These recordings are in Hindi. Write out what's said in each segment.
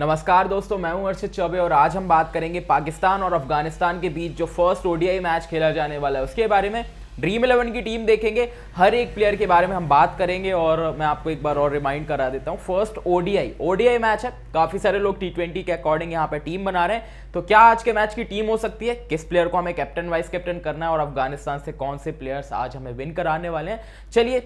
नमस्कार दोस्तों मैं हूं अर्षित चौबे और आज हम बात करेंगे पाकिस्तान और अफगानिस्तान के बीच जो फर्स्ट ओडीआई मैच खेला जाने वाला है उसके बारे में ड्रीम इलेवन की टीम देखेंगे हर एक प्लेयर के बारे में हम बात करेंगे और मैं आपको एक बार और रिमाइंड करा देता हूँ फर्स्ट ओडीआई ओडीआई मैच है काफ़ी सारे लोग टी ट्वेंटी के अकॉर्डिंग यहाँ पर टीम बना रहे हैं तो क्या आज के मैच की टीम हो सकती है किस प्लेयर को हमें कैप्टन वाइस कैप्टन करना है और अफगानिस्तान से कौन से प्लेयर्स आज हमें विन कराने वाले हैं चलिए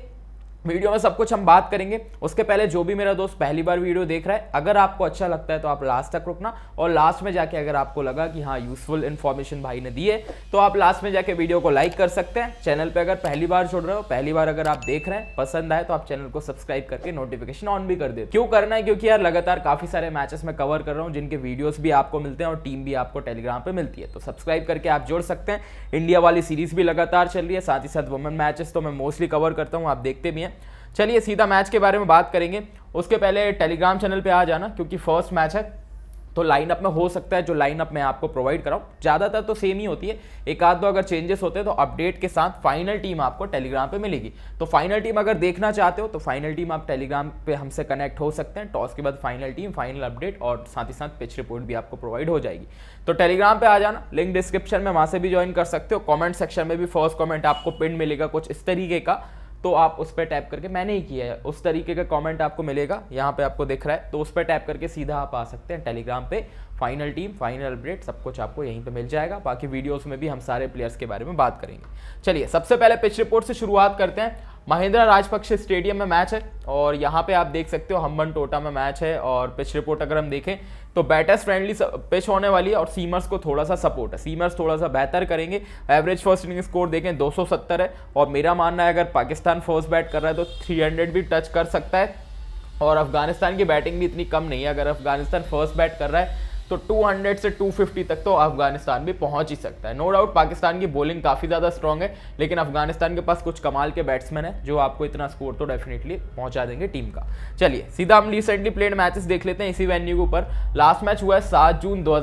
वीडियो में सब कुछ हम बात करेंगे उसके पहले जो भी मेरा दोस्त पहली बार वीडियो देख रहा है अगर आपको अच्छा लगता है तो आप लास्ट तक रुकना और लास्ट में जाके अगर आपको लगा कि हाँ यूजफुल इन्फॉर्मेशन भाई ने दी है तो आप लास्ट में जाके वीडियो को लाइक कर सकते हैं चैनल पर अगर पहली बार छोड़ रहे हो पहली बार अगर आप देख रहे हैं पसंद आए तो आप चैनल को सब्सक्राइब करके नोटिफिकेशन ऑन भी कर दे क्यों करना है क्योंकि यार लगातार काफ़ी सारे मैचेस में कवर कर रहा हूँ जिनके वीडियोज़ भी आपको मिलते हैं और टीम भी आपको टेलीग्राम पर मिलती है तो सब्सक्राइब करके आप जोड़ सकते हैं इंडिया वाली सीरीज़ भी लगातार चल रही है साथ ही साथ वुमेन मैचेस तो मैं मोस्टली कवर करता हूँ आप देखते भी हैं चलिए सीधा मैच के बारे में बात करेंगे उसके पहले टेलीग्राम चैनल पे आ जाना क्योंकि फर्स्ट मैच है तो लाइनअप में हो सकता है जो लाइनअप मैं आपको प्रोवाइड कराऊँ ज़्यादातर तो सेम ही होती है एक आध दो अगर चेंजेस होते हैं तो अपडेट के साथ फाइनल टीम आपको टेलीग्राम पे मिलेगी तो फाइनल टीम अगर देखना चाहते हो तो फाइनल टीम आप टेलीग्राम पे हमसे कनेक्ट हो सकते हैं टॉस के बाद फाइनल टीम फाइनल अपडेट और साथ ही साथ पिच रिपोर्ट भी आपको प्रोवाइड हो जाएगी तो टेलीग्राम पर आ जाना लिंक डिस्क्रिप्शन में वहाँ से भी ज्वाइन कर सकते हो कॉमेंट सेक्शन में भी फर्स्ट कॉमेंट आपको पिन मिलेगा कुछ इस तरीके का तो आप उस पर टैप करके मैंने ही किया है उस तरीके का कमेंट आपको मिलेगा यहाँ पे आपको दिख रहा है तो उस पर टैप करके सीधा आप आ सकते हैं टेलीग्राम पे फाइनल टीम फाइनल अपडेट सब कुछ आपको यहीं पे मिल जाएगा बाकी वीडियोस में भी हम सारे प्लेयर्स के बारे में बात करेंगे चलिए सबसे पहले पिच रिपोर्ट से शुरुआत करते हैं महिंद्रा राजपक्षे स्टेडियम में मैच है और यहाँ पे आप देख सकते हो हम्बन टोटा में मैच है और पिच रिपोर्ट अगर हम देखें तो बैटर्स फ्रेंडली पिच होने वाली है और सीमर्स को थोड़ा सा सपोर्ट है सीमर्स थोड़ा सा बेहतर करेंगे एवरेज फर्स्ट इनिंग स्कोर देखें 270 है और मेरा मानना है अगर पाकिस्तान फर्स्ट बैट कर रहा है तो थ्री भी टच कर सकता है और अफगानिस्तान की बैटिंग भी इतनी कम नहीं है अगर अफगानिस्तान फर्स्ट बैट कर रहा है तो 200 से 250 तक तो अफगानिस्तान भी पहुंच ही सकता है नो डाउट पाकिस्तान की बॉलिंग काफ़ी ज़्यादा स्ट्रॉन्ग है लेकिन अफगानिस्तान के पास कुछ कमाल के बैट्समैन है जो आपको इतना स्कोर तो डेफिनेटली पहुंचा देंगे टीम का चलिए सीधा हम रिसेंटली प्लेड मैचेस देख लेते हैं इसी वेन्यू के ऊपर लास्ट मैच हुआ है सात जून दो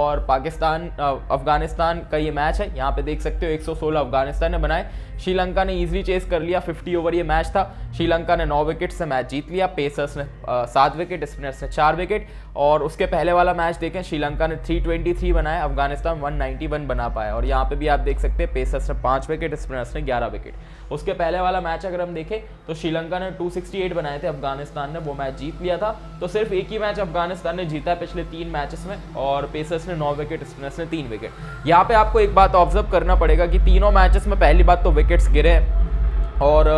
और पाकिस्तान अफगानिस्तान का ये मैच है यहाँ पे देख सकते हो एक अफगानिस्तान ने बनाए श्रीलंका ने इजीली चेस कर लिया 50 ओवर ये मैच था श्रीलंका ने नौ विकेट से मैच जीत लिया पेसर्स ने सात विकेट स्पिनर्स ने चार विकेट और उसके पहले वाला मैच देखें श्रीलंका ने 323 बनाया अफगानिस्तान 191 बना पाया और यहाँ पे भी आप देख सकते हैं पेसर्स ने पाँच विकेट स्पिनर्स ने ग्यारह विकेट उसके पहले वाला मैच अगर हम देखें तो श्रीलंका ने टू बनाए थे अफगानिस्तान ने वो मैच जीत लिया था तो सिर्फ एक ही मैच अफगानिस्तान ने जीता पिछले तीन मैचेस में और पेसर्स ने नौ विकेट स्पिनर्स ने तीन विकेट यहाँ पे आपको एक बात ऑब्जर्व करना पड़ेगा कि तीनों मैचेस में पहली बात तो विकेट विकेट्स गिरे और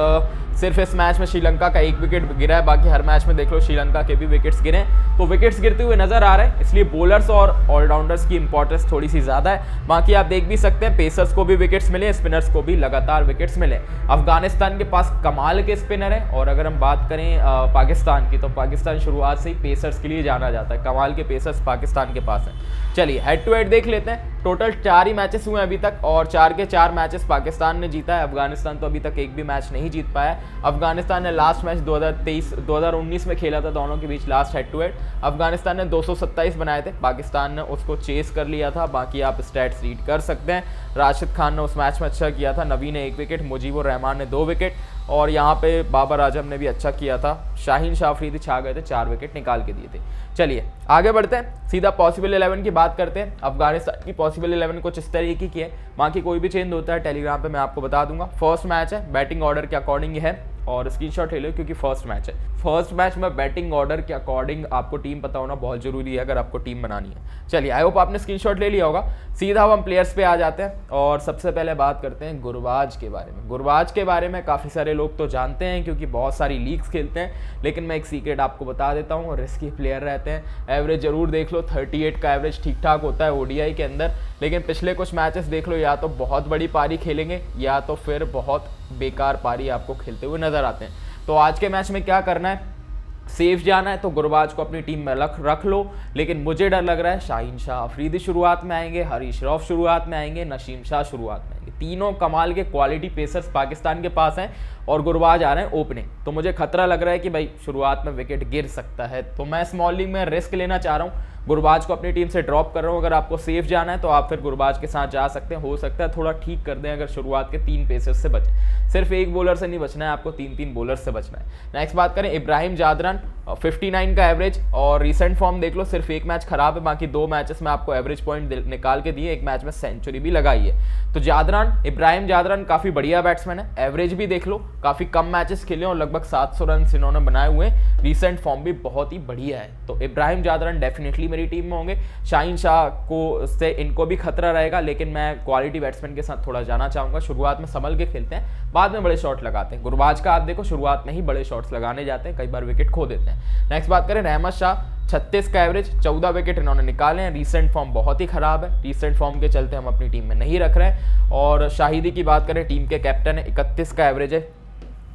सिर्फ इस मैच में श्रीलंका का एक विकेट गिरा है बाकी हर मैच में देख लो श्रीलंका के भी विकेट्स गिरे तो विकेट्स गिरते हुए नजर आ रहे हैं इसलिए बॉलर्स और ऑलराउंडर्स की इंपॉर्टेंस थोड़ी सी ज़्यादा है बाकी आप देख भी सकते हैं पेसर्स को भी विकेट्स मिले स्पिनर्स को भी लगातार विकेट्स मिले अफगानिस्तान के पास कमाल के स्पिनर हैं और अगर हम बात करें पाकिस्तान की तो पाकिस्तान शुरुआत से ही पेसर्स के लिए जाना जाता है कमाल के पेसर्स पाकिस्तान के पास हैं चलिए हेड टू हेड देख लेते हैं टोटल चार ही मैचेस हुए हैं अभी तक और चार के चार मैचेस पाकिस्तान ने जीता है अफगानिस्तान तो अभी तक एक भी मैच नहीं जीत पाया अफगानिस्तान ने लास्ट मैच 2023 2019 में खेला था दोनों के बीच last head to head Afghanistan ने 227 बनाए थे पाकिस्तान ने उसको चेस कर लिया था बाकी आप स्टैट्स रीड कर सकते हैं राशिद खान ने उस मैच में अच्छा किया था नबी ने एक विकेट मुजीबर रहमान ने दो विकेट और यहाँ पे बाबर आजम ने भी अच्छा किया था शाहीन शाफरीदी छा गए थे चार विकेट निकाल के दिए थे चलिए आगे बढ़ते हैं सीधा पॉसिबल इलेवन की बात करते हैं अफगानिस्तान की पॉसिबल इलेवन कुछ इस तरीके की है बाकी कोई भी चेंज होता है टेलीग्राम पर मैं आपको बता दूंगा फर्स्ट मैच है बैटिंग ऑर्डर के अकॉर्डिंग है और स्क्रीनशॉट ले लो क्योंकि फर्स्ट मैच है फर्स्ट मैच में बैटिंग ऑर्डर के अकॉर्डिंग आपको टीम पता होना बहुत जरूरी है अगर आपको टीम बनानी है चलिए आई होप आपने स्क्रीनशॉट ले लिया होगा सीधा हम प्लेयर्स पे आ जाते हैं और सबसे पहले बात करते हैं गुरबाज के बारे में गुरबाज के बारे में काफ़ी सारे लोग तो जानते हैं क्योंकि बहुत सारी लीग्स खेलते हैं लेकिन मैं एक सीक्रेट आपको बता देता हूँ रिस्की प्लेयर रहते हैं एवरेज ज़रूर देख लो थर्टी का एवरेज ठीक ठाक होता है ओ के अंदर लेकिन पिछले कुछ मैचेस देख लो या तो बहुत बड़ी पारी खेलेंगे या तो फिर बहुत बेकार पारी आपको खेलते हुए नजर आते हैं तो आज के मैच में क्या करना है सेफ जाना है तो गुरबाज को अपनी टीम में रख रख लो लेकिन मुझे डर लग रहा है शाहीन शाह अफरीदी शुरुआत में आएंगे हरीश रॉफ शुरुआत में आएंगे नशीम शाह शुरुआत में तीनों कमाल के क्वालिटी पेसर्स पाकिस्तान के पास हैं और गुरबाज आ रहे हैं ओपनिंग तो मुझे खतरा लग रहा है कि भाई शुरुआत में विकेट गिर सकता है तो मैं स्मॉल लीग में रिस्क लेना चाह रहा हूँ गुरबाज को अपनी टीम से ड्रॉप कर रहा हूँ अगर आपको सेफ जाना है तो आप फिर गुरबाज के साथ जा सकते हैं हो सकता है थोड़ा ठीक कर दें अगर शुरुआत के तीन पेसर्स से बचें सिर्फ एक बॉलर से नहीं बचना है आपको तीन तीन बॉलर से बचना है नेक्स्ट बात करें इब्राहिम जादरन 59 का एवरेज और रिसेंट फॉर्म देख लो सिर्फ एक मैच खराब है बाकी दो मैचेस में आपको एवरेज पॉइंट निकाल के दिए एक मैच में सेंचुरी भी लगाई है तो जादरा जादरान इब्राहिम जादरान काफ़ी बढ़िया बैट्समैन है एवरेज भी देख लो काफ़ी कम मैचेस खेले और लगभग 700 रन इन्होंने बनाए हुए हैं फॉर्म भी बहुत ही बढ़िया है तो इब्राहिम जादरान डेफिनेटली मेरी टीम में होंगे शाहिन शाह को से इनको भी खतरा रहेगा लेकिन मैं क्वालिटी बैट्समैन के साथ थोड़ा जाना चाहूँगा शुरुआत में संभल के खेलते हैं बाद में बड़े शॉट लगाते हैं गुरबाज का आप देखो शुरुआत में ही बड़े शॉट्स लगाने जाते हैं कई बार विकेट खो देते हैं नेक्स्ट बात करें रहमत शाह छत्तीस का एवरेज चौदह विकेट इन्होंने निकाले हैं रिसेंट फॉर्म बहुत ही ख़राब है रिसेंट फॉर्म के चलते हम अपनी टीम में नहीं रख रहे हैं और शाहिदी की बात करें टीम के कैप्टन है इकतीस का एवरेज है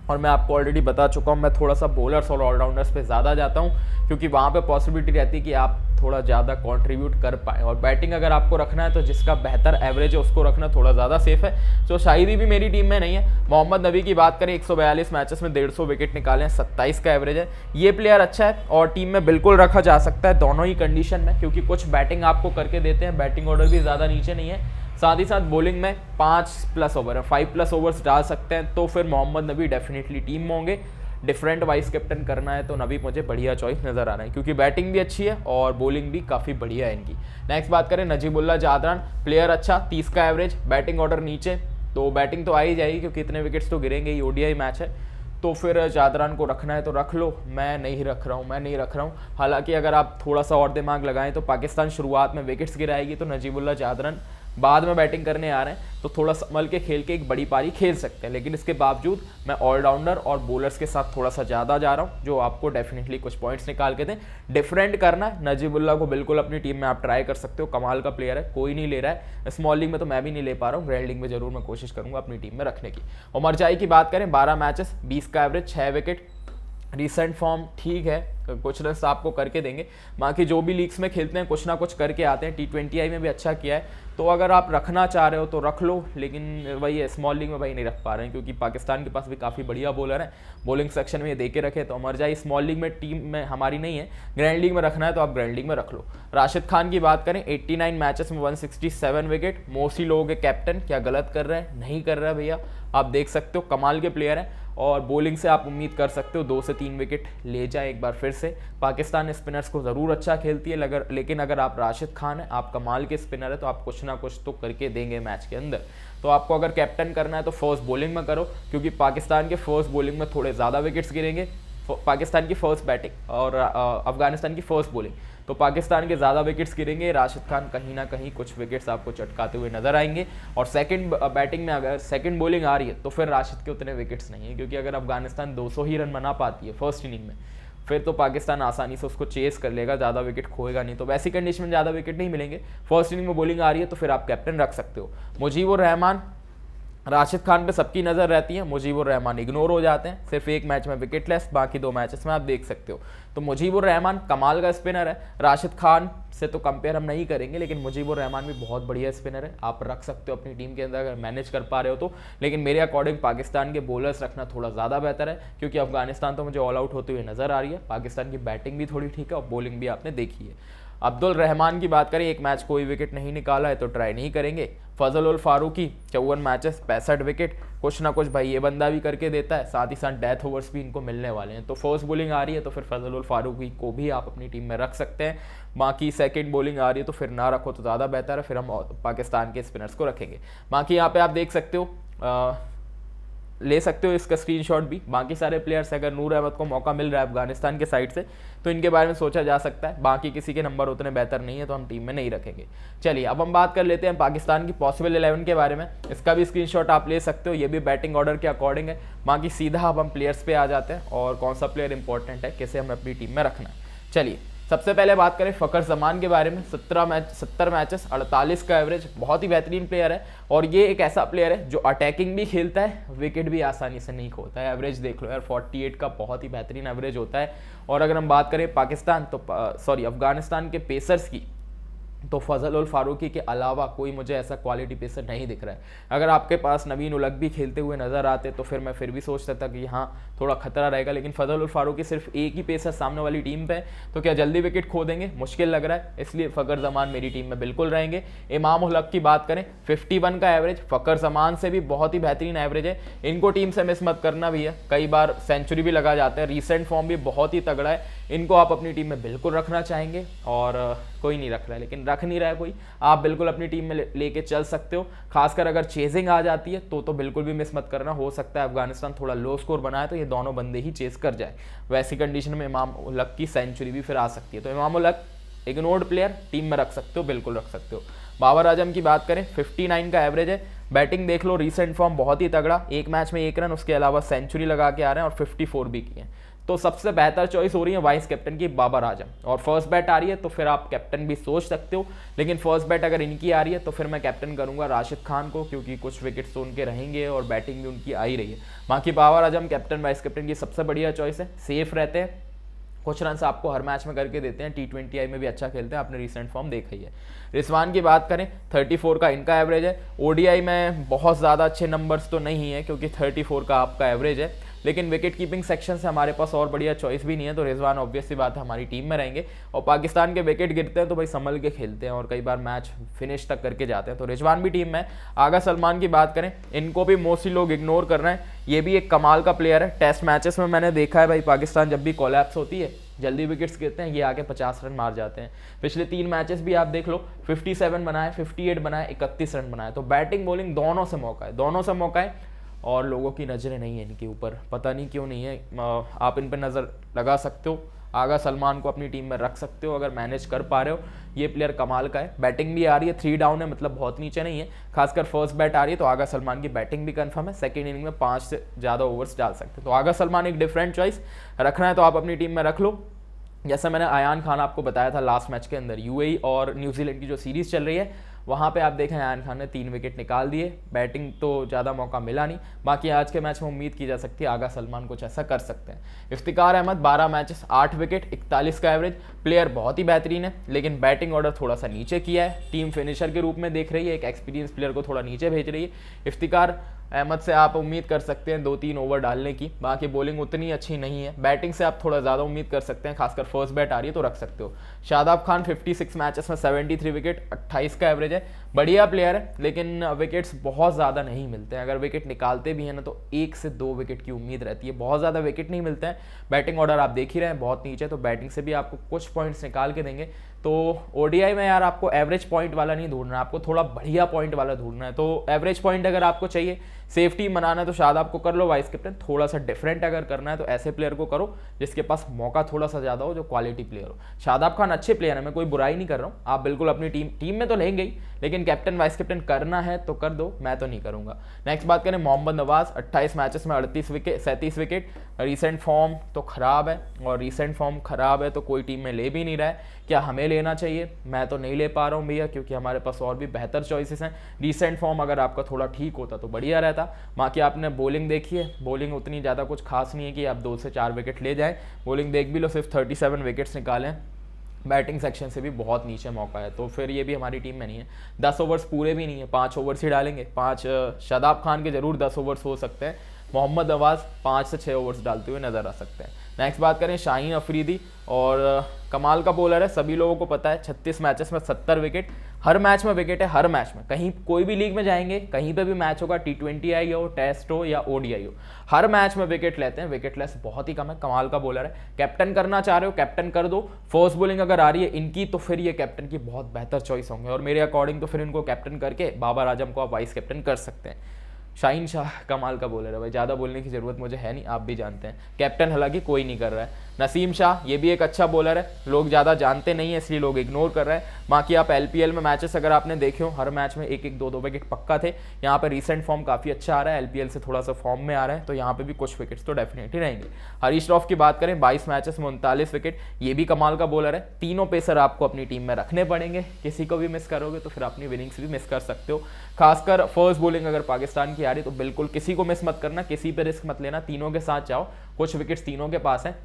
और मैं आपको ऑलरेडी बता चुका हूँ मैं थोड़ा सा बॉलर्स और ऑलराउंडर्स पे ज़्यादा जाता हूँ क्योंकि वहाँ पे पॉसिबिलिटी रहती है कि आप थोड़ा ज़्यादा कंट्रीब्यूट कर पाएँ और बैटिंग अगर आपको रखना है तो जिसका बेहतर एवरेज है उसको रखना थोड़ा ज़्यादा सेफ है तो शाहिदी भी मेरी टीम में नहीं है मोहम्मद नबी की बात करें एक मैचेस में डेढ़ विकेट निकाले हैं सत्ताईस का एवरेज है ये प्लेयर अच्छा है और टीम में बिल्कुल रखा जा सकता है दोनों ही कंडीशन में क्योंकि कुछ बैटिंग आपको करके देते हैं बैटिंग ऑर्डर भी ज़्यादा नीचे नहीं है साथ ही साथ बॉलिंग में पाँच plus over five plus overs डाल सकते हैं तो फिर मोहम्मद नबी डेफिनेटली टीम में होंगे डिफरेंट वाइस कैप्टन करना है तो नबी मुझे बढ़िया चॉइस नज़र आ रहा है क्योंकि बैटिंग भी अच्छी है और बॉलिंग भी काफ़ी बढ़िया है इनकी नेक्स्ट बात करें नजीबुल्ला जादरान प्लेयर अच्छा तीस का एवरेज बैटिंग ऑर्डर नीचे तो बैटिंग तो आ ही जाएगी क्योंकि इतने विकेट्स तो गिरेंगे ही ओडीआई मैच है तो फिर जादरान को रखना है तो रख लो मैं नहीं रख रहा हूँ मैं नहीं रख रहा हूँ हालांकि अगर आप थोड़ा सा और दिमाग लगाएं तो पाकिस्तान शुरुआत में विकेट्स गिराएगी तो नजीबुल्ला जादरान बाद में बैटिंग करने आ रहे हैं तो थोड़ा संभल के खेल के एक बड़ी पारी खेल सकते हैं लेकिन इसके बावजूद मैं ऑलराउंडर और बॉलर्स के साथ थोड़ा सा ज़्यादा जा रहा हूँ जो आपको डेफिनेटली कुछ पॉइंट्स निकाल के दें डिफरेंट करना नजीबुल्ला को बिल्कुल अपनी टीम में आप ट्राई कर सकते हो कमाल का प्लेयर है कोई नहीं ले रहा है स्मॉल लीग में तो मैं भी नहीं ले पा रहा हूँ ग्रैंड लीग में जरूर मैं कोशिश करूँगा अपनी टीम में रखने की और मरचाई की बात करें बारह मैचेस बीस का एवरेज छः विकेट रिसेंट फॉर्म ठीक है कुछ रस आपको करके देंगे बाकी जो भी लीग्स में खेलते हैं कुछ ना कुछ करके आते हैं टी ट्वेंटी आई में भी अच्छा किया है तो अगर आप रखना चाह रहे हो तो रख लो लेकिन वही है स्मॉल लीग में भाई नहीं रख पा रहे हैं क्योंकि पाकिस्तान के पास भी काफ़ी बढ़िया बॉलर हैं बॉलिंग सेक्शन में ये दे के रखे तो अमर जाए स्मॉल लीग में टीम में हमारी नहीं है ग्रैंड लीग में रखना है तो आप ग्रैंड लीग में रख लो राशिद खान की बात करें एट्टी नाइन मैचेस में one sixty seven wicket mostly लोगों के कैप्टन क्या गलत कर रहे हैं नहीं कर रहे भैया आप देख सकते हो कमाल के प्लेयर हैं और बॉलिंग से आप उम्मीद कर सकते हो दो से तीन विकेट ले जाए एक बार फिर से पाकिस्तान स्पिनर्स को ज़रूर अच्छा खेलती है लगर लेकिन अगर आप राशिद खान हैं आप कमाल के स्पिनर है तो आप कुछ ना कुछ तो करके देंगे मैच के अंदर तो आपको अगर कैप्टन करना है तो फर्स्ट बॉलिंग में करो क्योंकि पाकिस्तान के फर्स्ट बॉलिंग में थोड़े ज़्यादा विकेट्स गिरेंगे पाकिस्तान की फर्स्ट बैटिंग और अफगानिस्तान की फर्स्ट बॉलिंग तो पाकिस्तान के ज़्यादा विकेट्स गिरेंगे राशिद खान कहीं ना कहीं कुछ विकेट्स आपको चटकाते हुए नजर आएंगे और सेकंड बैटिंग uh, में अगर सेकंड बॉलिंग आ रही है तो फिर राशिद के उतने विकेट्स नहीं है क्योंकि अगर अफगानिस्तान दो ही रन बना पाती है फर्स्ट इनिंग में फिर तो पाकिस्तान आसानी से उसको चेस कर लेगा ज़्यादा विकेट खोएगा नहीं तो वैसी कंडीशन में ज़्यादा विकेट नहीं मिलेंगे फर्स्ट इनिंग में बॉलिंग आ रही है तो फिर आप कैप्टन रख सकते हो मुजीब रहमान राशिद खान पे सबकी नज़र रहती है मुजीबुर रहमान इग्नोर हो जाते हैं सिर्फ एक मैच में विकेट लेस बाकी दो मैचेस में आप देख सकते हो तो मुजीबुर रहमान कमाल का स्पिनर है राशिद खान से तो कंपेयर हम नहीं करेंगे लेकिन मुजीबुर रहमान भी बहुत बढ़िया स्पिनर है आप रख सकते हो अपनी टीम के अंदर अगर मैनेज कर पा रहे हो तो लेकिन मेरे अकॉर्डिंग पाकिस्तान के बॉलर्स रखना थोड़ा ज़्यादा बेहतर है क्योंकि अफगानिस्तान तो मुझे ऑल आउट होते हुए नज़र आ रही है पाकिस्तान की बैटिंग भी थोड़ी ठीक है और बॉलिंग भी आपने देखी है अब्दुल रहमान की बात करें एक मैच कोई विकेट नहीं निकाला है तो ट्राई नहीं करेंगे फजल उल फारूकी चौवन मैचेस पैंसठ विकेट कुछ ना कुछ भाई ये बंदा भी करके देता है साथ ही साथ डेथ ओवर्स भी इनको मिलने वाले हैं तो फर्स्ट बॉलिंग आ रही है तो फिर फजल उल फारूकी को भी आप अपनी टीम में रख सकते हैं बाकी सेकेंड बॉलिंग आ रही है तो फिर ना रखो तो ज़्यादा बेहतर है फिर हम पाकिस्तान के स्पिनर्स को रखेंगे बाकी यहाँ पर आप देख सकते हो आ, ले सकते हो इसका स्क्रीनशॉट भी बाकी सारे प्लेयर्स अगर नूर अहमद को मौका मिल रहा है अफगानिस्तान के साइड से तो इनके बारे में सोचा जा सकता है बाकी किसी के नंबर उतने बेहतर नहीं है तो हम टीम में नहीं रखेंगे चलिए अब हम बात कर लेते हैं पाकिस्तान की पॉसिबल इलेवन के बारे में इसका भी स्क्रीन आप ले सकते हो ये भी बैटिंग ऑर्डर के अकॉर्डिंग है बाकी सीधा अब हम प्लेयर्स पर आ जाते हैं और कौन सा प्लेयर इंपॉर्टेंट है किसे हमें अपनी टीम में रखना है चलिए सबसे पहले बात करें फ़कर जमान के बारे में सत्रह मैच सत्तर मैचेस अड़तालीस का एवरेज बहुत ही बेहतरीन प्लेयर है और ये एक ऐसा प्लेयर है जो अटैकिंग भी खेलता है विकेट भी आसानी से नहीं खोता है एवरेज देख लो यार 48 का बहुत ही बेहतरीन एवरेज होता है और अगर हम बात करें पाकिस्तान तो सॉरी अफगानिस्तान के पेसर्स की तो फजल उल फारूकी के अलावा कोई मुझे ऐसा क्वालिटी पेसर नहीं दिख रहा है अगर आपके पास नवीन उलग भी खेलते हुए नज़र आते तो फिर मैं फिर भी सोचता था कि हाँ थोड़ा खतरा रहेगा लेकिन फजल उल फारूकी सिर्फ एक ही पेसर सामने वाली टीम पे तो क्या जल्दी विकेट खो देंगे मुश्किल लग रहा है इसलिए फ़कर जमान मेरी टीम में बिल्कुल रहेंगे इमाम उलग की बात करें फिफ्टी का एवरेज फ़कर जमान से भी बहुत ही बेहतरीन एवरेज है इनको टीम से मिस मत करना भी है कई बार सेंचुरी भी लगा जाते हैं रिसेंट फॉर्म भी बहुत ही तगड़ा है इनको आप अपनी टीम में बिल्कुल रखना चाहेंगे और कोई नहीं रख रहा है लेकिन रख नहीं रहा है कोई आप बिल्कुल अपनी टीम में लेके चल सकते हो खासकर अगर चेजिंग आ जाती है तो तो बिल्कुल भी मिस मत करना हो सकता है अफगानिस्तान थोड़ा लो स्कोर बनाए तो ये दोनों बंदे ही चेज कर जाए वैसी कंडीशन में इमाम उलक की सेंचुरी भी फिर आ सकती है तो इमाम उलक इग्नोर्ड प्लेयर टीम में रख सकते हो बिल्कुल रख सकते हो बाबर आजम की बात करें फिफ्टी का एवरेज है बैटिंग देख लो रिसेंट फॉर्म बहुत ही तगड़ा एक मैच में एक रन उसके अलावा सेंचुरी लगा के आ रहे हैं और फिफ्टी भी किए हैं तो सबसे बेहतर चॉइस हो रही है वाइस कैप्टन की बाबर आजम और फर्स्ट बैट आ रही है तो फिर आप कैप्टन भी सोच सकते हो लेकिन फर्स्ट बैट अगर इनकी आ रही है तो फिर मैं कैप्टन करूंगा राशिद खान को क्योंकि कुछ विकेट्स तो उनके रहेंगे और बैटिंग भी उनकी आ ही रही है बाकी Babar Azam captain vice captain की सबसे बढ़िया चॉइस है सेफ रहते हैं कुछ रन आपको हर मैच में करके देते हैं टी ट्वेंटी आई में भी अच्छा खेलते हैं आपने रिसेंट फॉर्म देखा ही है रिस्वान की बात करें 34 का इनका एवरेज है ओडीआई में बहुत ज़्यादा अच्छे नंबर्स तो नहीं है क्योंकि 34 का आपका एवरेज है लेकिन विकेट कीपिंग सेक्शन से हमारे पास और बढ़िया चॉइस भी नहीं है तो रिजवान ऑब्वियसली बात है हमारी टीम में रहेंगे और पाकिस्तान के विकेट गिरते हैं तो भाई संभल के खेलते हैं और कई बार मैच फिनिश तक करके जाते हैं तो रिजवान भी टीम में आगा सलमान की बात करें इनको भी मोस्टली लोग इग्नोर कर रहे हैं ये भी एक कमाल का प्लेयर है टेस्ट मैचेस में मैंने देखा है भाई पाकिस्तान जब भी कोलैप्स होती है जल्दी विकेट्स गिरते हैं ये आके 50 रन मार जाते हैं पिछले तीन मैचेस भी आप देख लो 57 बनाए 58 बनाए 31 रन बनाए तो बैटिंग बॉलिंग दोनों से मौका है दोनों से मौका है और लोगों की नज़रें नहीं है इनके ऊपर पता नहीं क्यों नहीं है आप इन पर नज़र लगा सकते हो आगा सलमान को अपनी टीम में रख सकते हो अगर मैनेज कर पा रहे हो ये प्लेयर कमाल का है बैटिंग भी आ रही है थ्री डाउन है मतलब बहुत नीचे नहीं है खासकर फर्स्ट बैट आ रही है तो आगा सलमान की बैटिंग भी कंफर्म है सेकेंड इनिंग में पाँच से ज़्यादा ओवर्स डाल सकते हो तो आगा सलमान एक डिफरेंट चॉइस रखना है तो आप अपनी टीम में रख लो जैसा मैंने आयान खान आपको बताया था लास्ट मैच के अंदर यूएई e और न्यूजीलैंड की जो सीरीज़ चल रही है वहाँ पे आप देखें आयन खान ने तीन विकेट निकाल दिए बैटिंग तो ज़्यादा मौका मिला नहीं बाकी आज के मैच में उम्मीद की जा सकती है आगा सलमान कुछ ऐसा कर सकते हैं इफ्तिकार अहमद बारह मैच आठ विकेट इकतालीस का एवरेज प्लेयर बहुत ही बेहतरीन है लेकिन बैटिंग ऑर्डर थोड़ा सा नीचे किया है टीम फिनिशर के रूप में देख रही है एक एक्सपीरियंस प्लेयर को थोड़ा नीचे भेज रही है इफ्तिकार अहमद से आप उम्मीद कर सकते हैं दो तीन ओवर डालने की बाकी बॉलिंग उतनी अच्छी नहीं है बैटिंग से आप थोड़ा ज़्यादा उम्मीद कर सकते हैं खासकर फर्स्ट बैट आ रही है तो रख सकते हो शादाब खान 56 मैचेस में 73 विकेट 28 का एवरेज है बढ़िया प्लेयर है लेकिन विकेट्स बहुत ज़्यादा नहीं मिलते हैं अगर विकेट निकालते भी हैं ना तो एक से दो विकेट की उम्मीद रहती है बहुत ज़्यादा विकेट नहीं मिलते हैं बैटिंग ऑर्डर आप देख ही रहे हैं बहुत नीचे तो बैटिंग से भी आपको कुछ पॉइंट्स निकाल के देंगे तो ओडीआई में यार आपको एवरेज पॉइंट वाला नहीं ढूंढना आपको थोड़ा बढ़िया पॉइंट वाला ढूंढना है तो एवरेज पॉइंट अगर आपको चाहिए सेफ्टी मनाना है तो शायद आपको कर लो वाइस कैप्टन थोड़ा सा डिफरेंट अगर करना है तो ऐसे प्लेयर को करो जिसके पास मौका थोड़ा सा ज़्यादा हो जो क्वालिटी प्लेयर हो शादाब खान अच्छे प्लेयर है मैं कोई बुराई नहीं कर रहा हूँ आप बिल्कुल अपनी टीम टीम में तो लेंगे ही लेकिन कैप्टन वाइस कैप्टन करना है तो कर दो मैं तो नहीं करूँगा नेक्स्ट बात करें मोहम्मद नवाज अट्ठाईस मैचेस में अड़तीस विकेट सैंतीस विकेट रिसेंट फॉर्म तो ख़राब है और रिसेंट फॉर्म ख़राब है तो कोई टीम में ले भी नहीं रहा है क्या हमें लेना चाहिए मैं तो नहीं ले पा रहा हूँ भैया क्योंकि हमारे पास और भी बेहतर चॉइसेस हैं रिसेंट फॉर्म अगर आपका थोड़ा ठीक होता तो बढ़िया रहता था बाकी आपने बॉलिंग देखी है बॉलिंग उतनी ज़्यादा कुछ खास नहीं है कि आप दो से चार विकेट ले जाएँ बॉलिंग देख भी लो सिर्फ थर्टी सेवन विकेट्स निकालें बैटिंग सेक्शन से भी बहुत नीचे मौका है तो फिर ये भी हमारी टीम में नहीं है दस ओवर्स पूरे भी नहीं है पाँच ओवर्स ही डालेंगे पाँच शादाब खान के ज़रूर दस ओवर्स हो सकते हैं मोहम्मद नवाज़ पाँच से छः ओवर्स डालते हुए नज़र आ सकते हैं नेक्स्ट बात करें शाहीन अफरीदी और कमाल का बॉलर है सभी लोगों को पता है 36 मैचेस में 70 विकेट हर मैच में विकेट है हर मैच में कहीं कोई भी लीग में जाएंगे कहीं पे भी मैच होगा टी ट्वेंटी आई हो टेस्ट हो या ओडीआई हो हर मैच में विकेट लेते हैं विकेट लेस बहुत ही कम है कमाल का बॉलर है कैप्टन करना चाह रहे हो कैप्टन कर दो फर्स्ट बॉलिंग अगर आ रही है इनकी तो फिर ये कैप्टन की बहुत बेहतर चॉइस होंगे और मेरे अकॉर्डिंग तो फिर इनको कैप्टन करके बाबर आजम को आप वाइस कैप्टन कर सकते हैं शाहिन शाह कमाल का बॉलर है भाई ज़्यादा बोलने की ज़रूरत मुझे है नहीं आप भी जानते हैं कैप्टन हालांकि कोई नहीं कर रहा है नसीम शाह ये भी एक अच्छा बॉलर है लोग ज़्यादा जानते नहीं है इसलिए लोग इग्नोर कर रहे हैं बाकी आप एल में मैचेस अगर आपने देखे हो हर मैच में एक एक दो दो विकेट पक्का थे यहाँ पर रिसेंट फॉर्म काफ़ी अच्छा आ रहा है एल से थोड़ा सा फॉर्म में आ रहा है तो यहाँ पर भी कुछ विकेट्स तो डेफिनेटली रहेंगे हरीश रॉफ की बात करें बाईस मैचेस में उनतालीस विकेट ये भी कमाल का बॉलर है तीनों पेसर आपको अपनी टीम में रखने पड़ेंगे किसी को भी मिस करोगे तो फिर अपनी विनिंग्स भी मिस कर सकते हो खासकर फर्स्ट बॉलिंग अगर पाकिस्तान की जा रही तो बिल्कुल किसी को मिस मत करना किसी पे रिस्क मत लेना तीनों के साथ जाओ कुछ विकेट्स तीनों के पास हैं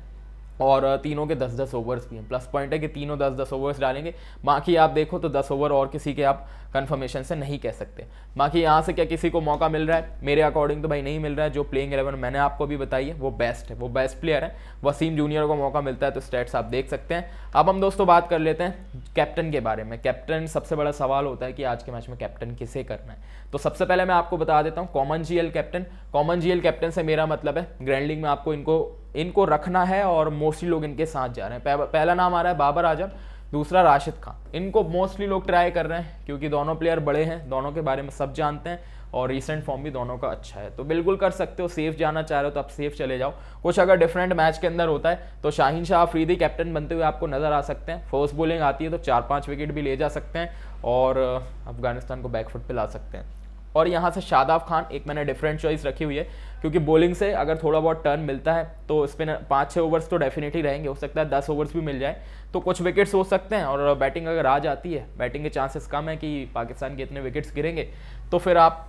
और तीनों के दस दस ओवर्स भी हैं प्लस पॉइंट है कि तीनों दस दस ओवर्स डालेंगे बाकी आप देखो तो दस ओवर और किसी के आप कंफर्मेशन से नहीं कह सकते बाकी यहाँ से क्या किसी को मौका मिल रहा है मेरे अकॉर्डिंग तो भाई नहीं मिल रहा है जो प्लेइंग एलेवन मैंने आपको भी बताई है वो बेस्ट है वो बेस्ट प्लेयर है वसीम जूनियर को मौका मिलता है तो स्टेट्स आप देख सकते हैं अब हम दोस्तों बात कर लेते हैं कैप्टन के बारे में कैप्टन सबसे बड़ा सवाल होता है कि आज के मैच में कैप्टन किसे करना है तो सबसे पहले मैं आपको बता देता हूँ कॉमन जी कैप्टन कॉमन जी कैप्टन से मेरा मतलब है ग्रैंडलिंग में आपको इनको इनको रखना है और मोस्टली लोग इनके साथ जा रहे हैं पहला नाम आ रहा है बाबर आजम दूसरा राशिद खान इनको मोस्टली लोग ट्राई कर रहे हैं क्योंकि दोनों प्लेयर बड़े हैं दोनों के बारे में सब जानते हैं और रिसेंट फॉर्म भी दोनों का अच्छा है तो बिल्कुल कर सकते हो सेफ जाना चाह रहे हो तो आप सेफ चले जाओ कुछ अगर डिफरेंट मैच के अंदर होता है तो शाहीन शाह अफरीदी कैप्टन बनते हुए आपको नज़र आ सकते हैं फर्स्ट बॉलिंग आती है तो चार पाँच विकेट भी ले जा सकते हैं और अफगानिस्तान को बैकफुट पर ला सकते हैं और यहाँ से शादाब खान एक मैंने डिफरेंट चॉइस रखी हुई है क्योंकि बॉलिंग से अगर थोड़ा बहुत टर्न मिलता है तो स्पिनर पाँच छः ओवर्स तो डेफिनेटली रहेंगे हो सकता है दस ओवर्स भी मिल जाए तो कुछ विकेट्स हो सकते हैं और बैटिंग अगर आ जाती है बैटिंग के चांसेस कम है कि पाकिस्तान के इतने विकेट्स गिरेंगे तो फिर आप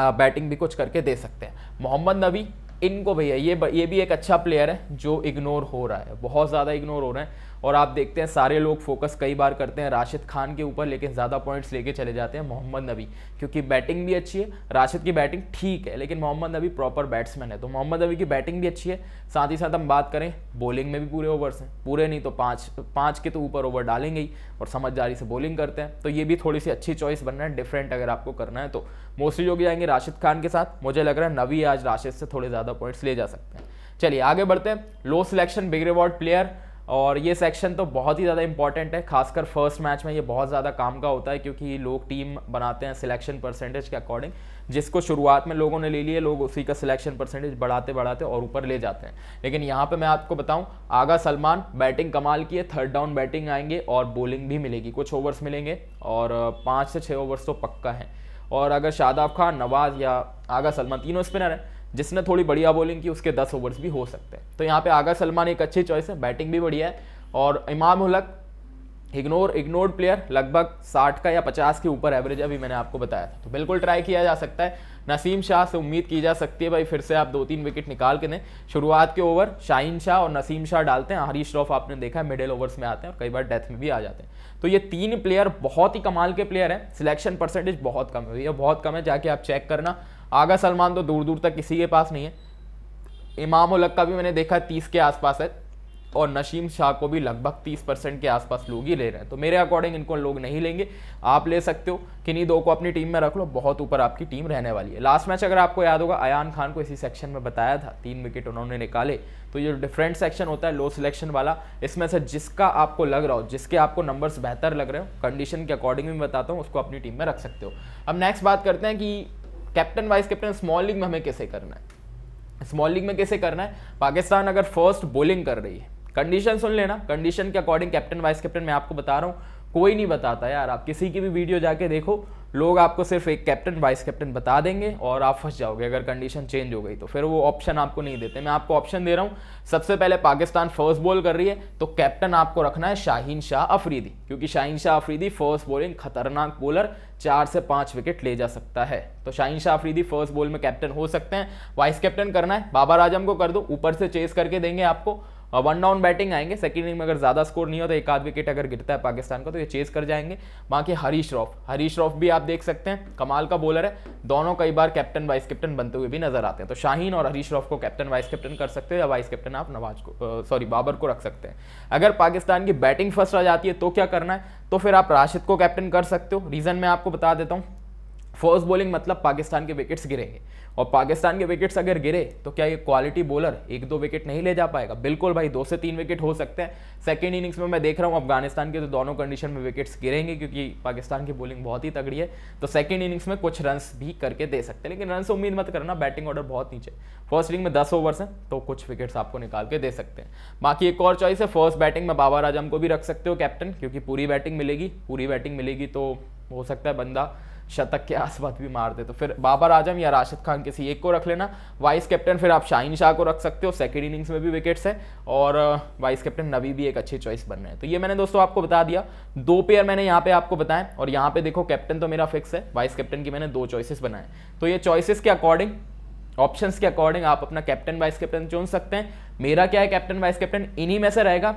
बैटिंग भी कुछ करके दे सकते हैं मोहम्मद नबी इनको भैया ये ये भी एक अच्छा प्लेयर है जो इग्नोर हो रहा है बहुत ज़्यादा इग्नोर हो रहे हैं और आप देखते हैं सारे लोग फोकस कई बार करते हैं राशिद खान के ऊपर लेकिन ज़्यादा पॉइंट्स लेके चले जाते हैं मोहम्मद नबी क्योंकि बैटिंग भी अच्छी है राशिद की बैटिंग ठीक है लेकिन मोहम्मद नबी प्रॉपर बैट्समैन है तो मोहम्मद नबी की बैटिंग भी अच्छी है साथ ही साथ हम बात करें बॉलिंग में भी पूरे ओवर्स हैं पूरे नहीं तो पाँच पाँच के तो ऊपर ओवर डालेंगे ही और समझदारी से बॉलिंग करते हैं तो ये भी थोड़ी सी अच्छी चॉइस बनना है डिफरेंट अगर आपको करना है तो मोस्टली जो आएंगे जाएंगे राशिद खान के साथ मुझे लग रहा है नवी आज राशिद से थोड़े ज़्यादा पॉइंट्स ले जा सकते हैं चलिए आगे बढ़ते हैं low selection big reward player और ये सेक्शन तो बहुत ही ज़्यादा इंपॉर्टेंट है खासकर फर्स्ट मैच में ये बहुत ज़्यादा काम का होता है क्योंकि लोग टीम बनाते हैं सिलेक्शन परसेंटेज के अकॉर्डिंग जिसको शुरुआत में लोगों ने ले लिए लोग उसी का सिलेक्शन परसेंटेज बढ़ाते बढ़ाते और ऊपर ले जाते हैं लेकिन यहाँ पे मैं आपको बताऊँ आगा सलमान बैटिंग कमाल की है थर्ड डाउन बैटिंग आएंगे और बॉलिंग भी मिलेगी कुछ ओवर्स मिलेंगे और पाँच से छः ओवर्स तो पक्का है और अगर शादाब खान नवाज़ या आगा सलमान तीनों स्पिनर हैं जिसने थोड़ी बढ़िया बॉलिंग की उसके दस ओवर्स भी हो सकते हैं तो यहाँ पे आगा सलमान एक अच्छी चॉइस है बैटिंग भी बढ़िया है और इमाम उलक इग्नोर इग्नोर्ड प्लेयर लगभग 60 का या 50 के ऊपर एवरेज अभी मैंने आपको बताया था तो बिल्कुल ट्राई किया जा सकता है नसीम शाह से उम्मीद की जा सकती है भाई फिर से आप दो तीन विकेट निकाल के दें शुरुआत के ओवर शाहीन शाह और नसीम शाह डालते हैं हरीश रॉफ आपने देखा है मिडिल ओवर्स में आते हैं और कई बार डेथ में भी आ जाते हैं तो ये तीन प्लेयर बहुत ही कमाल के प्लेयर हैं सिलेक्शन परसेंटेज बहुत कम है ये बहुत कम है जाके आप चेक करना आगा सलमान तो दूर दूर तक किसी के पास नहीं है इमाम उलग का भी मैंने देखा तीस के आसपास है और नशीम शाह को भी लगभग तीस परसेंट के आसपास लोग ही ले रहे हैं तो मेरे अकॉर्डिंग इनको लोग नहीं लेंगे आप ले सकते हो किन्हीं दो को अपनी टीम में रख लो बहुत ऊपर आपकी टीम रहने वाली है लास्ट मैच अगर आपको याद होगा अयान खान को इसी सेक्शन में बताया था तीन विकेट उन्होंने निकाले तो ये डिफरेंट सेक्शन होता है लो सिलेक्शन वाला इसमें से जिसका आपको लग रहा हो जिसके आपको नंबर्स बेहतर लग रहे हो कंडीशन के अकॉर्डिंग भी बताता हूँ उसको अपनी टीम में रख सकते हो अब नेक्स्ट बात करते हैं कि captain vice captain small league में हमें कैसे करना है स्मॉल लीग में कैसे करना है पाकिस्तान अगर फर्स्ट बॉलिंग कर रही है कंडीशन सुन लेना कंडीशन के अकॉर्डिंग कैप्टन वाइस कैप्टन मैं आपको बता रहा हूँ कोई नहीं बताता यार आप किसी की भी वीडियो जाके देखो लोग आपको सिर्फ एक कैप्टन वाइस कैप्टन बता देंगे और आप फंस जाओगे अगर कंडीशन चेंज हो गई तो फिर वो ऑप्शन आपको नहीं देते मैं आपको ऑप्शन दे रहा हूँ सबसे पहले पाकिस्तान फर्स्ट बॉल कर रही है तो कैप्टन आपको रखना है शाहीन शाह अफरीदी क्योंकि शाहीन शाह अफरीदी फर्स्ट बॉलिंग खतरनाक बॉलर चार से पाँच विकेट ले जा सकता है तो शाहीन शाह आफरीदी फर्स्ट बॉल में कैप्टन हो सकते हैं वाइस कैप्टन करना है बाबर आजम को कर दो ऊपर से चेस करके देंगे आपको वन डाउन बैटिंग आएंगे सेकंड इनिंग में अगर ज़्यादा स्कोर नहीं होता तो एक आध विकेट अगर गिरता है पाकिस्तान का तो ये चेस कर जाएंगे बाकी हरी श्रॉफ हरी श्रॉफ़ भी आप देख सकते हैं कमाल का बॉलर है दोनों कई बार कैप्टन वाइस कैप्टन बनते हुए भी नजर आते हैं तो शाहीन और हरी श्रॉफ को कैप्टन वाइस कैप्टन कर सकते हैं या वाइस कैप्टन आप नवाज को सॉरी बाबर को रख सकते हैं अगर पाकिस्तान की बैटिंग फर्स्ट आ जाती है तो क्या करना है तो फिर आप राशिद को कैप्टन कर सकते हो रीज़न मैं आपको बता देता हूँ फर्स्ट बॉलिंग मतलब पाकिस्तान के विकेट्स गिरेंगे और पाकिस्तान के विकेट्स अगर गिरे तो क्या ये क्वालिटी बॉलर एक दो विकेट नहीं ले जा पाएगा बिल्कुल भाई दो से तीन विकेट हो सकते हैं सेकेंड इनिंग्स में मैं देख रहा हूँ अफगानिस्तान के तो दोनों कंडीशन में विकेट्स गिरेंगे क्योंकि पाकिस्तान की बॉलिंग बहुत ही तगड़ी है तो सेकेंड इनिंग्स में कुछ रन भी करके दे सकते हैं लेकिन रन से उम्मीद मत करना बैटिंग ऑर्डर बहुत नीचे फर्स्ट इनिंग में दस ओवर्स हैं तो कुछ विकेट्स आपको निकाल के दे सकते हैं बाकी एक और चॉइस है फर्स्ट बैटिंग में बाबर आजम को भी रख सकते हो कैप्टन क्योंकि पूरी बैटिंग मिलेगी पूरी बैटिंग मिलेगी तो हो सकता है बंदा शतक के आसपास भी मार दे तो फिर बाबर आजम या राशिद खान किसी एक को रख लेना वाइस कैप्टन फिर आप शाहिन शाह को रख सकते हो सेकेंड इनिंग्स में भी विकेट्स है और वाइस कैप्टन नबी भी एक अच्छी चॉइस बन रहे हैं तो ये मैंने दोस्तों आपको बता दिया दो पेयर मैंने यहाँ पे आपको बताएं और यहाँ पे देखो कैप्टन तो मेरा फिक्स है वाइस कैप्टन की मैंने दो चॉइसिस बनाए तो ये चॉइसिस के अकॉर्डिंग ऑप्शंस के अकॉर्डिंग आप अपना कैप्टन वाइस कैप्टन चुन सकते हैं मेरा क्या है कैप्टन वाइस कैप्टन इन्हीं में से रहेगा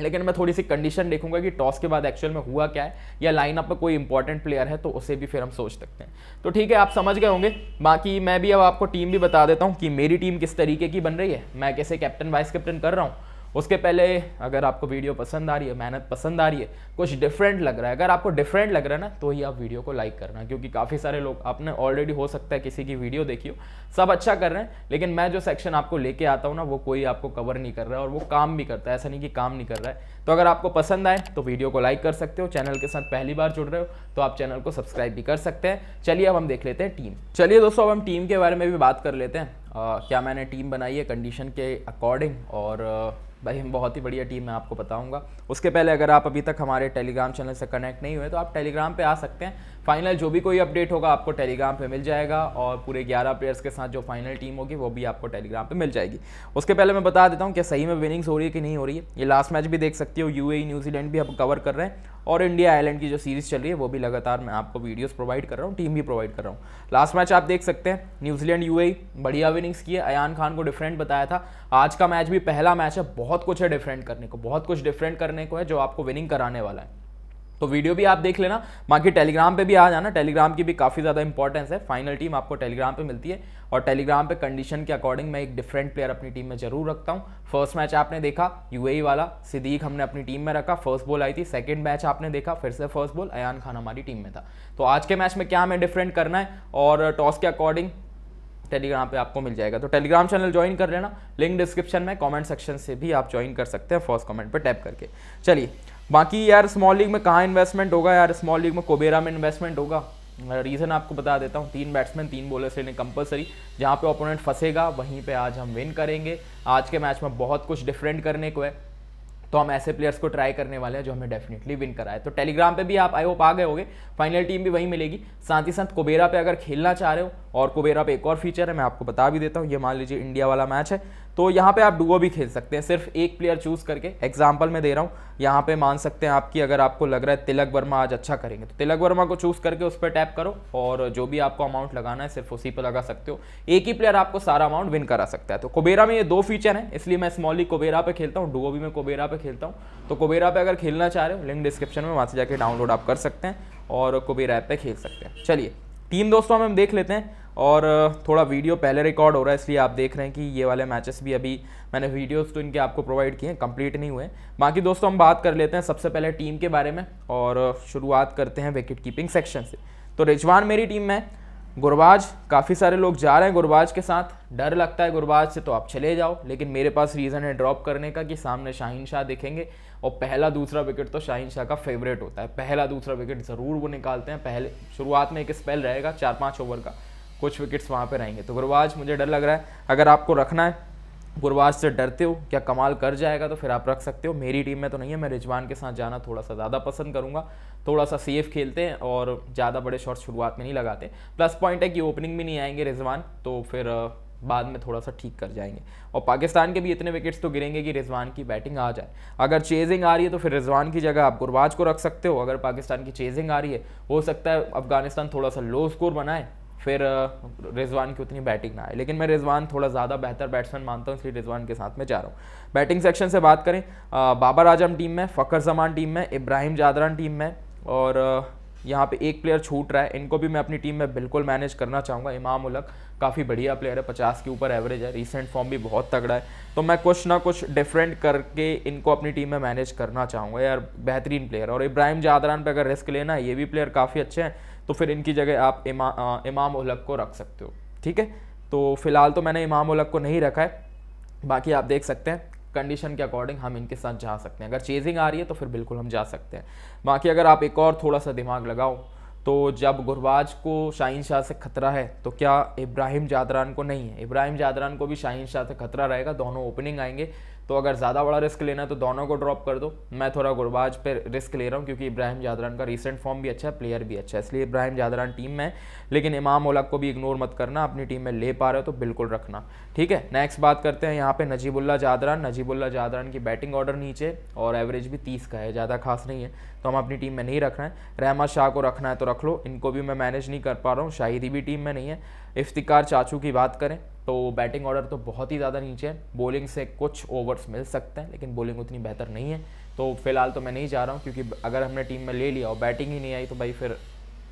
लेकिन मैं थोड़ी सी कंडीशन देखूंगा कि टॉस के बाद एक्चुअल में हुआ क्या है या लाइनअप में कोई इंपॉर्टेंट प्लेयर है तो उसे भी फिर हम सोच सकते हैं तो ठीक है आप समझ गए होंगे बाकी मैं भी अब आपको टीम भी बता देता हूँ कि मेरी टीम किस तरीके की बन रही है मैं कैसे कैप्टन वाइस कैप्टन कर रहा हूँ उसके पहले अगर आपको वीडियो पसंद आ रही है मेहनत पसंद आ रही है कुछ डिफरेंट लग रहा है अगर आपको डिफरेंट लग रहा है ना तो ही आप वीडियो को लाइक करना क्योंकि काफ़ी सारे लोग आपने ऑलरेडी हो सकता है किसी की वीडियो देखी हो सब अच्छा कर रहे हैं लेकिन मैं जो सेक्शन आपको लेके आता हूँ ना वो कोई आपको कवर नहीं कर रहा है और वो काम भी करता है ऐसा नहीं कि काम नहीं कर रहा है तो अगर आपको पसंद आए तो वीडियो को लाइक कर सकते हो चैनल के साथ पहली बार जुड़ रहे हो तो आप चैनल को सब्सक्राइब भी कर सकते हैं चलिए अब हम देख लेते हैं टीम चलिए दोस्तों अब हम टीम के बारे में भी बात कर लेते हैं क्या मैंने टीम बनाई है कंडीशन के अकॉर्डिंग और भाई हम बहुत ही बढ़िया टीम है आपको बताऊंगा उसके पहले अगर आप अभी तक हमारे टेलीग्राम चैनल से कनेक्ट नहीं हुए तो आप टेलीग्राम पर आ सकते हैं फाइनल जो भी कोई अपडेट होगा आपको टेलीग्राम पे मिल जाएगा और पूरे 11 प्लेयर्स के साथ जो फाइनल टीम होगी वो भी आपको टेलीग्राम पे मिल जाएगी उसके पहले मैं बता देता हूँ क्या सही में विनिंग्स हो रही है कि नहीं हो रही है ये लास्ट मैच भी देख सकती हो यू न्यूजीलैंड e, भी हम कवर कर रहे हैं और इंडिया आयलैंड की जो सीरीज़ चल रही है वो भी लगातार मैं आपको वीडियोस प्रोवाइड कर रहा हूँ टीम भी प्रोवाइड कर रहा हूँ लास्ट मैच आप देख सकते हैं न्यूजीलैंड यूएई e, बढ़िया विनिंग्स की है अयान खान को डिफरेंट बताया था आज का मैच भी पहला मैच है बहुत कुछ है डिफरेंट करने को बहुत कुछ डिफरेंट करने को है जो आपको विनिंग कराने वाला है तो वीडियो भी आप देख लेना बाकी टेलीग्राम पे भी आ जाना टेलीग्राम की भी काफ़ी ज़्यादा इंपॉर्टेंस है फाइनल टीम आपको टेलीग्राम पे मिलती है और टेलीग्राम पे कंडीशन के अकॉर्डिंग मैं एक डिफरेंट प्लेयर अपनी टीम में जरूर रखता हूँ फर्स्ट मैच आपने देखा यूएई वाला सिद्दीक हमने अपनी टीम में रखा फर्स्ट बॉल आई थी सेकेंड मैच आपने देखा फिर से फर्स्ट बॉल अयान खान हमारी टीम में था तो आज के मैच में क्या हमें डिफरेंट करना है और टॉस के अकॉर्डिंग टेलीग्राम पे आपको मिल जाएगा तो टेलीग्राम चैनल ज्वाइन कर लेना लिंक डिस्क्रिप्शन में कमेंट सेक्शन से भी आप ज्वाइन कर सकते हैं फर्स्ट कमेंट पे टैप करके चलिए बाकी यार स्मॉल लीग में कहाँ इन्वेस्टमेंट होगा यार स्मॉल लीग में कोबेरा में इन्वेस्टमेंट होगा रीज़न आपको बता देता हूँ तीन बैट्समैन तीन बॉलर्स लेने कंपलसरी जहाँ पे ओपोनेंट फंसेगा वहीं पे आज हम विन करेंगे आज के मैच में बहुत कुछ डिफरेंट करने को है तो हम ऐसे प्लेयर्स को ट्राई करने वाले हैं जो हमें डेफिनेटली विन कराए तो टेलीग्राम पे भी आप आई होप आ गए होगे फाइनल टीम भी वहीं मिलेगी साथ ही साथ कोबेरा पे अगर खेलना चाह रहे हो और कुबेरा पे एक और फीचर है मैं आपको बता भी देता हूँ ये मान लीजिए इंडिया वाला मैच है तो यहाँ पे आप डुओ भी खेल सकते हैं सिर्फ एक प्लेयर चूज़ करके एग्जाम्पल मैं दे रहा हूँ यहाँ पे मान सकते हैं आपकी अगर आपको लग रहा है तिलक वर्मा आज अच्छा करेंगे तो तिलक वर्मा को चूज़ करके उस पर टैप करो और जो भी आपको अमाउंट लगाना है सिर्फ उसी पर लगा सकते हो एक ही प्लेयर आपको सारा अमाउंट विन करा सकता है तो कुबेरा में ये दो फीचर है इसलिए मैं स्मॉली कोबेरा पे खेलता हूँ डुओ भी मैं कुबेरा पे खेलता हूँ तो कोबेरा पे अगर खेलना चाह रहे हो लिंक डिस्क्रिप्शन में वहाँ से जाकर डाउनलोड आप कर सकते हैं और कुबेरा ऐप पर खेल सकते हैं चलिए टीम दोस्तों हम देख लेते हैं और थोड़ा वीडियो पहले रिकॉर्ड हो रहा है इसलिए आप देख रहे हैं कि ये वाले मैचेस भी अभी मैंने वीडियोस तो इनके आपको प्रोवाइड किए हैं कंप्लीट नहीं हुए बाकी दोस्तों हम बात कर लेते हैं सबसे पहले टीम के बारे में और शुरुआत करते हैं विकेट कीपिंग सेक्शन से तो रिजवान मेरी टीम में गुरबाज काफ़ी सारे लोग जा रहे हैं गुरबाज के साथ डर लगता है गुरबाज से तो आप चले जाओ लेकिन मेरे पास रीज़न है ड्रॉप करने का कि सामने शाहीन शाह दिखेंगे और पहला दूसरा विकेट तो शाहीन शाह का फेवरेट होता है पहला दूसरा विकेट ज़रूर वो निकालते हैं पहले शुरुआत में एक स्पेल रहेगा चार पाँच ओवर का कुछ विकेट्स वहाँ पर रहेंगे तो गुरबाज मुझे डर लग रहा है अगर आपको रखना है गुरबाज से डरते हो क्या कमाल कर जाएगा तो फिर आप रख सकते हो मेरी टीम में तो नहीं है मैं रिजवान के साथ जाना थोड़ा सा ज़्यादा पसंद करूँगा थोड़ा सा सेफ खेलते हैं और ज़्यादा बड़े शॉट्स शुरुआत में नहीं लगाते प्लस पॉइंट है कि ओपनिंग में नहीं आएंगे रिजवान तो फिर बाद में थोड़ा सा ठीक कर जाएंगे और पाकिस्तान के भी इतने विकेट्स तो गिरेंगे कि रिजवान की बैटिंग आ जाए अगर चेजिंग आ रही है तो फिर रिजवान की जगह आप गुरबाज को रख सकते हो अगर पाकिस्तान की चेजिंग आ रही है हो सकता है अफगानिस्तान थोड़ा सा लो स्कोर बनाए फिर रिजवान की उतनी बैटिंग ना आए लेकिन मैं रिजवान थोड़ा ज़्यादा बेहतर बैट्समैन मानता हूँ इसलिए रिजवान के साथ में जा रहा हूँ बैटिंग सेक्शन से बात करें बाबर आजम टीम में फ़कर जमान टीम में इब्राहिम जादरान टीम में और यहाँ पे एक प्लेयर छूट रहा है इनको भी मैं अपनी टीम में बिल्कुल मैनेज करना चाहूँगा इमाम उलक काफ़ी बढ़िया प्लेयर है पचास के ऊपर एवरेज है रिसेंट फॉर्म भी बहुत तगड़ा है तो मैं कुछ ना कुछ डिफरेंट करके इनको अपनी टीम में मैनेज करना चाहूँगा यार बेहतरीन प्लेयर और इब्राहिम जादरान पर अगर रिस्क लेना ये भी प्लेयर काफ़ी अच्छे हैं तो फिर इनकी जगह आप इमा आ, इमाम उलग को रख सकते हो ठीक है तो फ़िलहाल तो मैंने इमाम उलग को नहीं रखा है बाकी आप देख सकते हैं कंडीशन के अकॉर्डिंग हम इनके साथ जा सकते हैं अगर चेजिंग आ रही है तो फिर बिल्कुल हम जा सकते हैं बाकी अगर आप एक और थोड़ा सा दिमाग लगाओ तो जब गुरबाज को शाहिन शाह से खतरा है तो क्या इब्राहिम जादरान को नहीं है इब्राहिम जादरान को भी शाहिन शाह से खतरा रहेगा दोनों ओपनिंग आएंगे तो अगर ज़्यादा बड़ा रिस्क लेना है तो दोनों को ड्रॉप कर दो मैं थोड़ा गुरबाज पर रिस्क ले रहा हूँ क्योंकि इब्राहिम जादरान का रिसेंट फॉर्म भी अच्छा है प्लेयर भी अच्छा है इसलिए इब्राहिम जादरान टीम में लेकिन इमाम उलग को भी इग्नोर मत करना अपनी टीम में ले पा रहे हो तो बिल्कुल रखना ठीक है नेक्स्ट बात करते हैं यहाँ पर नजीबुल्ला जादरान नजीबुल्ला जादरान की बैटिंग ऑर्डर नीचे और एवरेज भी तीस का है ज़्यादा खास नहीं है तो हम अपनी टीम में नहीं रखना है रहमत शाह को रखना है तो रख लो इनको भी मैं मैनेज नहीं कर पा रहा हूँ शाहिदी भी टीम में नहीं है इफ्तिकार चाचू की बात करें तो बैटिंग ऑर्डर तो बहुत ही ज़्यादा नीचे है बॉलिंग से कुछ ओवर्स मिल सकते हैं लेकिन बॉलिंग उतनी बेहतर नहीं है तो फिलहाल तो मैं नहीं जा रहा हूँ क्योंकि अगर हमने टीम में ले लिया और बैटिंग ही नहीं आई तो भाई फिर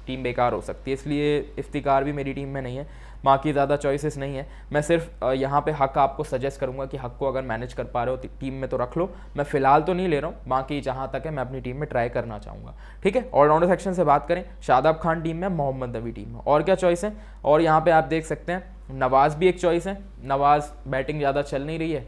टीम बेकार हो सकती है इसलिए इफ्तिकार भी मेरी टीम में नहीं है बाकी ज़्यादा चॉइसेस नहीं है मैं सिर्फ यहाँ पे हक आपको सजेस्ट करूँगा कि हक को अगर मैनेज कर पा रहे हो टीम में तो रख लो मैं फ़िलहाल तो नहीं ले रहा हूँ बाकी जहाँ तक है मैं अपनी टीम में ट्राई करना चाहूँगा ठीक है ऑलराउंडर सेक्शन से बात करें शादाब खान टीम में मोहम्मद नबी टीम में और क्या चॉइस है और यहाँ पर आप देख सकते हैं नवाज़ भी एक चॉइस है नवाज़ बैटिंग ज़्यादा चल नहीं रही है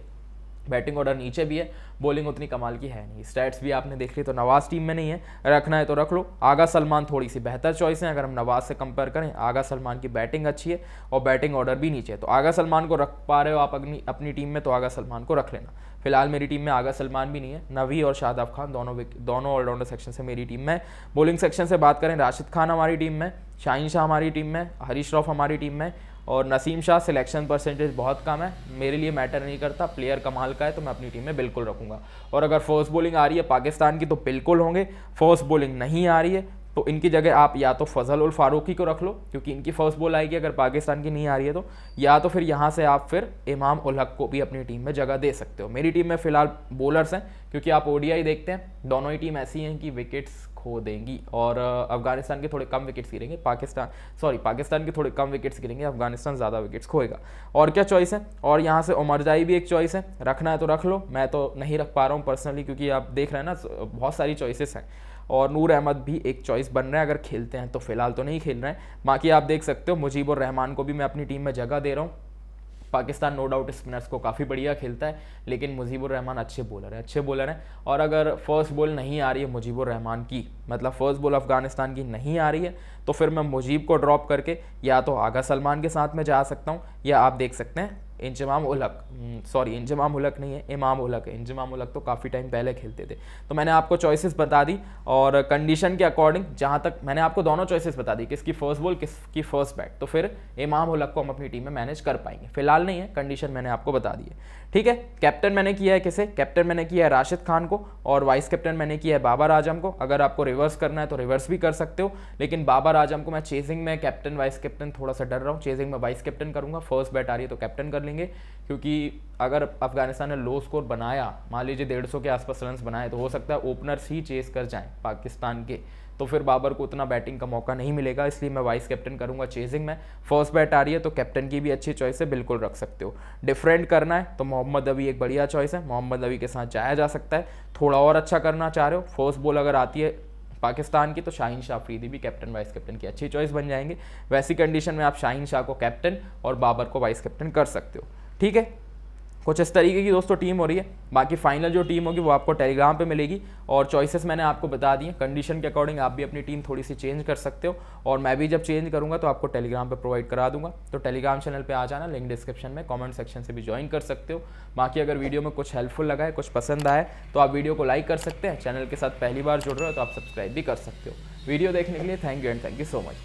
बैटिंग ऑर्डर नीचे भी है बॉलिंग उतनी कमाल की है नहीं स्टैट्स भी आपने देख ली तो नवाज़ टीम में नहीं है रखना है तो रख लो आगा सलमान थोड़ी सी बेहतर चॉइस है अगर हम नवाज़ से कंपेयर करें आगा सलमान की बैटिंग अच्छी है और बैटिंग ऑर्डर भी नीचे है तो आगा सलमान को रख पा रहे हो आप अपनी अपनी टीम में तो आगा सलमान को रख लेना फिलहाल मेरी टीम में आगा सलमान भी नहीं है नवी और शादाब खान दोनों दोनों ऑलराउंडर सेक्शन से मेरी टीम में बॉलिंग सेक्शन से बात करें राशिद खान हमारी टीम में शाहिन शाह हमारी टीम में हरीश रॉफ हमारी टीम में और नसीम शाह सिलेक्शन परसेंटेज बहुत कम है मेरे लिए मैटर नहीं करता प्लेयर कमाल का है तो मैं अपनी टीम में बिल्कुल रखूँगा और अगर फर्स्ट बॉलिंग आ रही है पाकिस्तान की तो बिल्कुल होंगे फर्स्ट बॉलिंग नहीं आ रही है तो इनकी जगह आप या तो फजल उल फारूकी को रख लो क्योंकि इनकी फर्स्ट बॉल आएगी अगर पाकिस्तान की नहीं आ रही है तो या तो फिर यहाँ से आप फिर इमाम उल हक को भी अपनी टीम में जगह दे सकते हो मेरी टीम में फिलहाल बॉलर्स हैं क्योंकि आप ओडीआई देखते हैं दोनों ही टीम ऐसी हैं कि विकेट्स खो देंगी और अफगानिस्तान के थोड़े कम विकेट्स गिरेंगे पाकिस्तान सॉरी पाकिस्तान के थोड़े कम विकेट्स गिरेंगे अफगानिस्तान ज़्यादा विकेट्स खोएगा और क्या चॉइस है और यहाँ से उमरजाई भी एक चॉइस है रखना है तो रख लो मैं तो नहीं रख पा रहा हूँ पर्सनली क्योंकि आप देख रहे हैं ना बहुत सारी चॉइसेस हैं और नूर अहमद भी एक चॉइस बन रहे हैं अगर खेलते हैं तो फिलहाल तो नहीं खेल रहे हैं बाकी आप देख सकते हो मुजीब और रहमान को भी मैं अपनी टीम में जगह दे रहा हूँ पाकिस्तान नो डाउट स्पिनर्स को काफ़ी बढ़िया खेलता है लेकिन मुजीबर रहमान अच्छे बॉलर हैं अच्छे बॉलर हैं और अगर फर्स्ट बॉल नहीं आ रही है मुजीबुर रहमान की मतलब फ़र्स्ट बॉल अफगानिस्तान की नहीं आ रही है तो फिर मैं मुजीब को ड्रॉप करके या तो आगा सलमान के साथ में जा सकता हूँ या आप देख सकते हैं इंजमाम उलक सॉरी हम्म, इंजमाम उलक नहीं है इमाम उलक है इंजमाम उलक तो काफ़ी टाइम पहले खेलते थे तो मैंने आपको चॉइसेस बता दी और कंडीशन के अकॉर्डिंग जहाँ तक मैंने आपको दोनों चॉइसेस बता दी किसकी फर्स्ट बॉल किसकी फर्स्ट बैट तो फिर इमाम उलक को हम अपनी टीम में मैनेज कर पाएंगे फिलहाल नहीं है कंडीशन मैंने आपको बता दी है ठीक है कैप्टन मैंने किया है किसे कैप्टन मैंने किया है राशिद खान को और वाइस कैप्टन मैंने किया है बाबर आजम को अगर आपको रिवर्स करना है तो रिवर्स भी कर सकते हो लेकिन बाबर आजम को मैं चेजिंग में कैप्टन वाइस कैप्टन थोड़ा सा डर रहा हूँ चेजिंग में वाइस कैप्टन करूँगा फर्स्ट बैट आ रही है तो कैप्टन कर लेंगे क्योंकि अगर अफगानिस्तान ने लो स्कोर बनाया मान लीजिए डेढ़ सौ के आसपास रन बनाए तो हो सकता है ओपनर्स ही चेस कर जाएं पाकिस्तान के तो फिर बाबर को उतना बैटिंग का मौका नहीं मिलेगा इसलिए मैं वाइस कैप्टन करूंगा चेजिंग में फर्स्ट बैट आ रही है तो कैप्टन की भी अच्छी चॉइस है बिल्कुल रख सकते हो डिफरेंट करना है तो मोहम्मद अभी एक बढ़िया चॉइस है मोहम्मद अभी के साथ जाया जा सकता है थोड़ा और अच्छा करना चाह रहे हो फर्स्ट बॉल अगर आती है पाकिस्तान की तो शाहीन शाह अफरीदी भी कैप्टन वाइस कैप्टन की अच्छी चॉइस बन जाएंगे वैसी कंडीशन में आप शाहिन शाह को कैप्टन और बाबर को वाइस कैप्टन कर सकते हो ठीक है कुछ इस तरीके की दोस्तों टीम हो रही है बाकी फाइनल जो टीम होगी वो आपको टेलीग्राम पे मिलेगी और चॉइसेस मैंने आपको बता दी हैं कंडीशन के अकॉर्डिंग आप भी अपनी टीम थोड़ी सी चेंज कर सकते हो और मैं भी जब चेंज करूँगा तो आपको टेलीग्राम पे प्रोवाइड करा दूंगा तो टेलीग्राम चैनल पर आ जाना लिंक डिस्क्रिप्शन में कॉमेंट सेक्शन से भी ज्वाइन कर सकते हो बाकी अगर वीडियो में कुछ हेल्पफुल लगा है कुछ पसंद आए तो आप वीडियो को लाइक कर सकते हैं चैनल के साथ पहली बार जुड़ रहे हो तो आप सब्सक्राइब भी कर सकते हो वीडियो देखने के लिए thank you and thank you so much